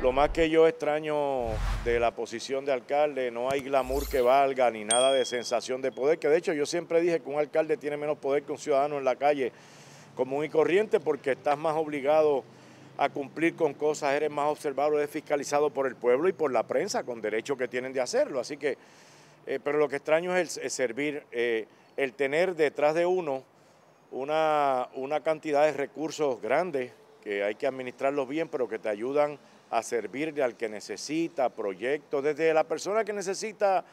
Lo más que yo extraño de la posición de alcalde, no hay glamour que valga ni nada de sensación de poder, que de hecho yo siempre dije que un alcalde tiene menos poder que un ciudadano en la calle común y corriente porque estás más obligado a cumplir con cosas, eres más observado, eres fiscalizado por el pueblo y por la prensa con derecho que tienen de hacerlo. Así que, eh, pero lo que extraño es el, servir, eh, el tener detrás de uno una, una cantidad de recursos grandes que hay que administrarlos bien, pero que te ayudan a servirle al que necesita, proyectos, desde la persona que necesita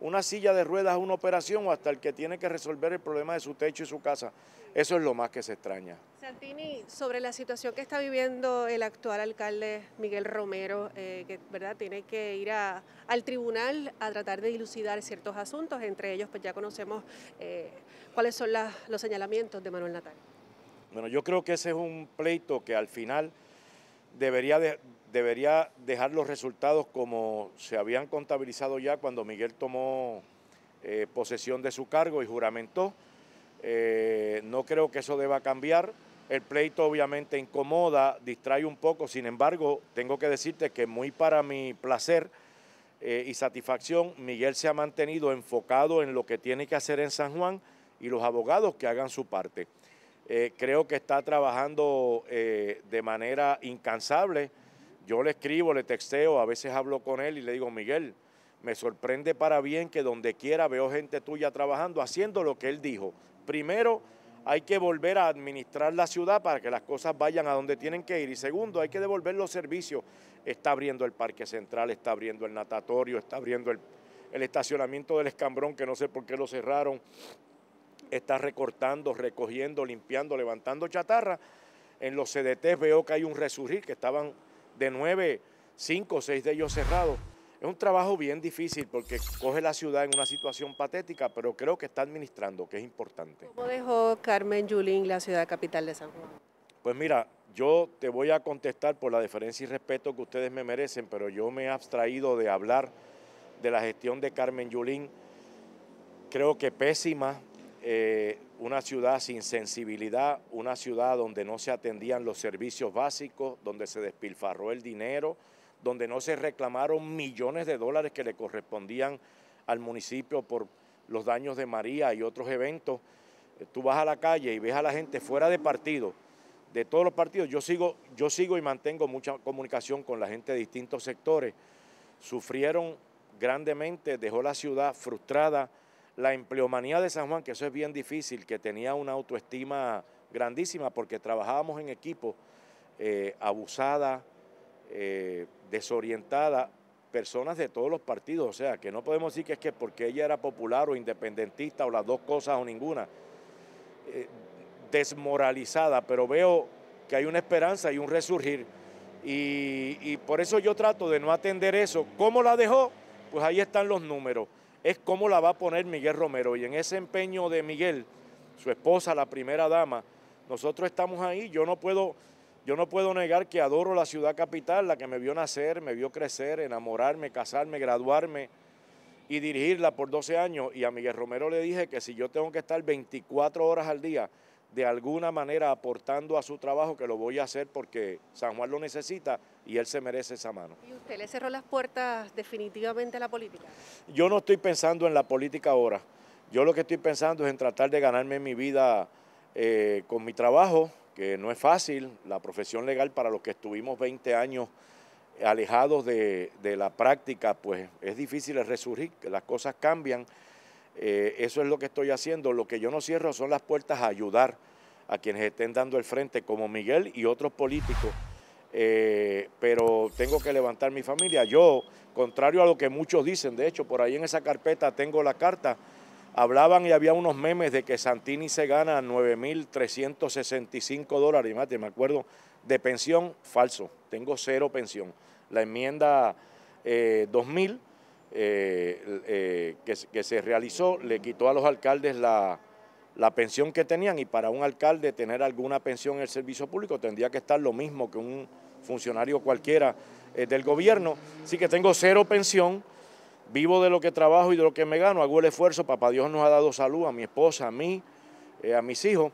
una silla de ruedas, una operación, o hasta el que tiene que resolver el problema de su techo y su casa. Eso es lo más que se extraña. Santini, sobre la situación que está viviendo el actual alcalde Miguel Romero, eh, que verdad tiene que ir al tribunal a tratar de dilucidar ciertos asuntos, entre ellos pues, ya conocemos eh, cuáles son los señalamientos de Manuel Natal. Bueno, yo creo que ese es un pleito que al final debería, debería dejar los resultados como se habían contabilizado ya cuando Miguel tomó eh, posesión de su cargo y juramentó. Eh, no creo que eso deba cambiar. El pleito obviamente incomoda, distrae un poco, sin embargo, tengo que decirte que muy para mi placer eh, y satisfacción, Miguel se ha mantenido enfocado en lo que tiene que hacer en San Juan y los abogados que hagan su parte. Eh, creo que está trabajando eh, de manera incansable. Yo le escribo, le texteo, a veces hablo con él y le digo, Miguel, me sorprende para bien que donde quiera veo gente tuya trabajando, haciendo lo que él dijo. Primero, hay que volver a administrar la ciudad para que las cosas vayan a donde tienen que ir. Y segundo, hay que devolver los servicios. Está abriendo el Parque Central, está abriendo el natatorio, está abriendo el, el estacionamiento del Escambrón, que no sé por qué lo cerraron está recortando, recogiendo, limpiando, levantando chatarra. En los CDT veo que hay un resurgir, que estaban de nueve, cinco, seis de ellos cerrados. Es un trabajo bien difícil porque coge la ciudad en una situación patética, pero creo que está administrando, que es importante. ¿Cómo dejó Carmen Yulín la ciudad capital de San Juan? Pues mira, yo te voy a contestar por la deferencia y respeto que ustedes me merecen, pero yo me he abstraído de hablar de la gestión de Carmen Yulín. Creo que pésima, eh, una ciudad sin sensibilidad, una ciudad donde no se atendían los servicios básicos, donde se despilfarró el dinero, donde no se reclamaron millones de dólares que le correspondían al municipio por los daños de María y otros eventos. Eh, tú vas a la calle y ves a la gente fuera de partido, de todos los partidos. Yo sigo, yo sigo y mantengo mucha comunicación con la gente de distintos sectores. Sufrieron grandemente, dejó la ciudad frustrada la empleomanía de San Juan, que eso es bien difícil, que tenía una autoestima grandísima porque trabajábamos en equipo, eh, abusada, eh, desorientada, personas de todos los partidos, o sea, que no podemos decir que es que porque ella era popular o independentista o las dos cosas o ninguna, eh, desmoralizada, pero veo que hay una esperanza y un resurgir. y por eso yo trato de no atender eso. ¿Cómo la dejó? Pues ahí están los números es cómo la va a poner Miguel Romero. Y en ese empeño de Miguel, su esposa, la primera dama, nosotros estamos ahí. Yo no puedo, yo no puedo negar que adoro la ciudad capital, la que me vio nacer, me vio crecer, enamorarme, casarme, graduarme y dirigirla por 12 años. Y a Miguel Romero le dije que si yo tengo que estar 24 horas al día, de alguna manera aportando a su trabajo, que lo voy a hacer porque San Juan lo necesita y él se merece esa mano. ¿Y usted le cerró las puertas definitivamente a la política? Yo no estoy pensando en la política ahora. Yo lo que estoy pensando es en tratar de ganarme mi vida eh, con mi trabajo, que no es fácil, la profesión legal para los que estuvimos 20 años alejados de, de la práctica, pues es difícil resurgir, las cosas cambian. Eh, eso es lo que estoy haciendo. Lo que yo no cierro son las puertas a ayudar a quienes estén dando el frente, como Miguel y otros políticos. Eh, pero tengo que levantar mi familia. Yo, contrario a lo que muchos dicen, de hecho, por ahí en esa carpeta tengo la carta, hablaban y había unos memes de que Santini se gana 9.365 dólares, mate, me acuerdo, de pensión, falso, tengo cero pensión. La enmienda 2000 eh, eh, eh, que, se realizó le quitó a los alcaldes la, pensión que tenían y para un alcalde tener alguna pensión en el servicio público tendría que estar lo mismo que un funcionario cualquiera eh, del gobierno. Así que tengo cero pensión, vivo de lo que trabajo y de lo que me gano, hago el esfuerzo, papá Dios nos ha dado salud a mi esposa, a mí, a mis hijos.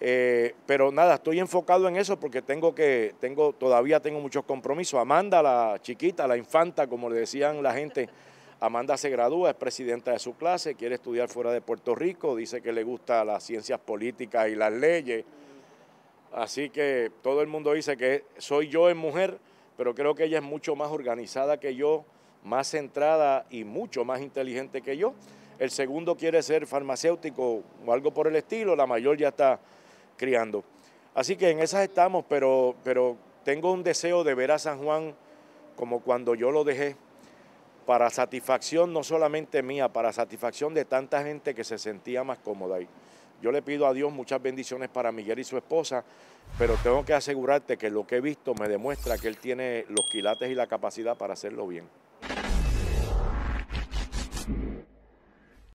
Eh, pero nada, estoy enfocado en eso porque tengo que, tengo, todavía tengo muchos compromisos. Amanda, la chiquita, la infanta, como le decían la gente, Amanda se gradúa, es presidenta de su clase, quiere estudiar fuera de Puerto Rico, dice que le gusta las ciencias políticas y las leyes. Así que todo el mundo dice que soy yo en mujer, pero creo que ella es mucho más organizada que yo, más centrada y mucho más inteligente que yo. El segundo quiere ser farmacéutico o algo por el estilo, la mayor ya está criando. Así que en esas estamos, pero, pero tengo un deseo de ver a San Juan como cuando yo lo dejé, para satisfacción no solamente mía, para satisfacción de tanta gente que se sentía más cómoda ahí. Yo le pido a Dios muchas bendiciones para Miguel y su esposa, pero tengo que asegurarte que lo que he visto me demuestra que él tiene los quilates y la capacidad para hacerlo bien.